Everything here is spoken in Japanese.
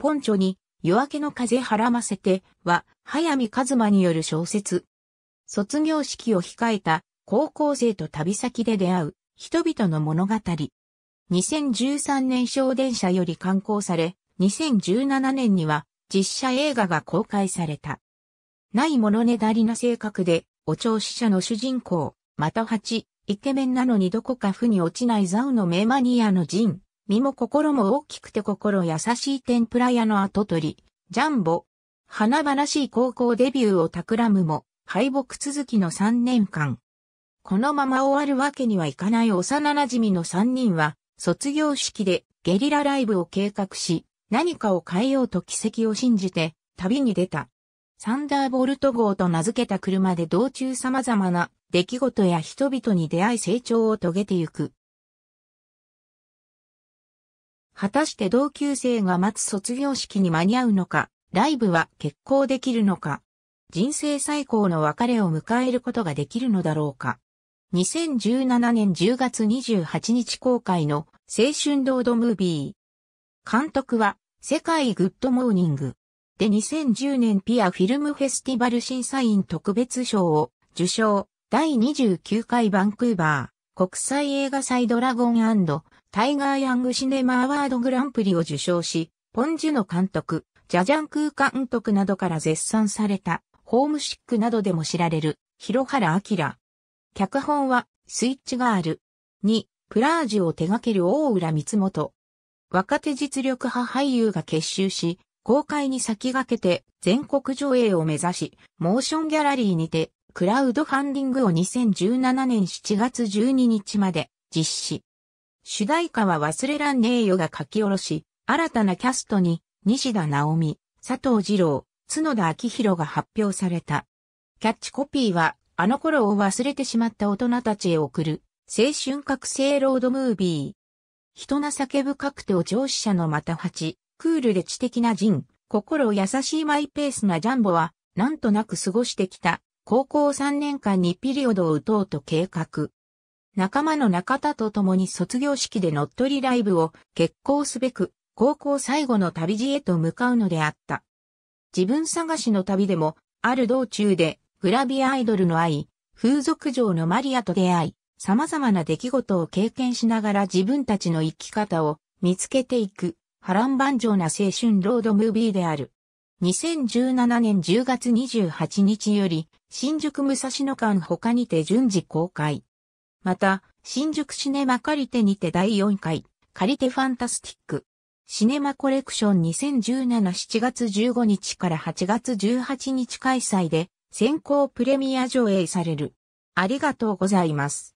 ポンチョに夜明けの風はらませては、早見和馬による小説。卒業式を控えた高校生と旅先で出会う人々の物語。2013年小電車より刊行され、2017年には実写映画が公開された。ないものねだりな性格で、お調子者の主人公、また8、イケメンなのにどこか負に落ちないザウの名マニアのジン。身も心も大きくて心優しい天ぷら屋の後取り、ジャンボ。花々しい高校デビューを企むも、敗北続きの3年間。このまま終わるわけにはいかない幼馴染の3人は、卒業式でゲリラライブを計画し、何かを変えようと奇跡を信じて、旅に出た。サンダーボルト号と名付けた車で道中様々な出来事や人々に出会い成長を遂げてゆく。果たして同級生が待つ卒業式に間に合うのか、ライブは決行できるのか、人生最高の別れを迎えることができるのだろうか。2017年10月28日公開の青春ロードムービー。監督は世界グッドモーニング。で2010年ピアフィルムフェスティバル審査員特別賞を受賞第29回バンクーバー国際映画祭ドラゴンタイガー・ヤング・シネマ・アワード・グランプリを受賞し、ポン・ジュの監督、ジャジャン空監督などから絶賛された、ホームシックなどでも知られる、広原明。脚本は、スイッチガール。2、プラージュを手掛ける大浦光元。若手実力派俳優が結集し、公開に先駆けて全国上映を目指し、モーションギャラリーにて、クラウドファンディングを2017年7月12日まで実施。主題歌は忘れらんねえよが書き下ろし、新たなキャストに西田直美、佐藤二郎、角田昭弘が発表された。キャッチコピーは、あの頃を忘れてしまった大人たちへ送る、青春覚醒ロードムービー。人情け深くてお上司者のまた八、クールで知的な人、心優しいマイペースなジャンボは、なんとなく過ごしてきた、高校3年間にピリオドを打とうと計画。仲間の中田と共に卒業式で乗っ取りライブを結行すべく、高校最後の旅路へと向かうのであった。自分探しの旅でも、ある道中で、グラビアアイドルの愛、風俗嬢のマリアと出会い、様々な出来事を経験しながら自分たちの生き方を見つけていく波乱万丈な青春ロードムービーである。2017年10月28日より新宿武蔵野間他にて順次公開。また、新宿シネマ借り手にて第4回、借り手ファンタスティック。シネマコレクション2017 7月15日から8月18日開催で先行プレミア上映される。ありがとうございます。